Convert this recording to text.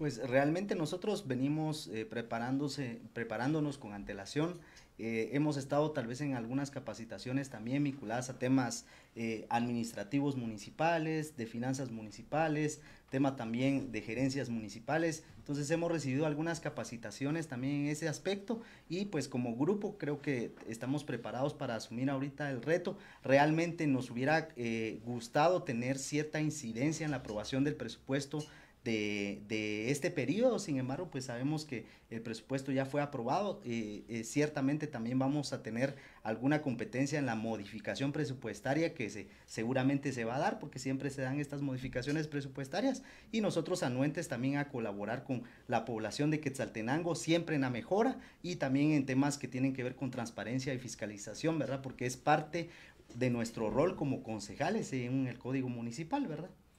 Pues realmente nosotros venimos eh, preparándose, preparándonos con antelación. Eh, hemos estado tal vez en algunas capacitaciones también vinculadas a temas eh, administrativos municipales, de finanzas municipales, tema también de gerencias municipales. Entonces hemos recibido algunas capacitaciones también en ese aspecto y pues como grupo creo que estamos preparados para asumir ahorita el reto. Realmente nos hubiera gustado tener cierta incidencia en la aprobación del presupuesto de, este periodo. Sin embargo, pues sabemos que el presupuesto ya fue aprobado. Eh, eh, ciertamente también vamos a tener alguna competencia en la modificación presupuestaria que se, seguramente se va a dar, porque siempre se dan estas modificaciones presupuestarias. Y nosotros anuentes también a colaborar con la población de Quetzaltenango, siempre en la mejora y también en temas que tienen que ver con transparencia y fiscalización, ¿verdad? Porque es parte de nuestro rol como concejales en el código municipal, ¿verdad?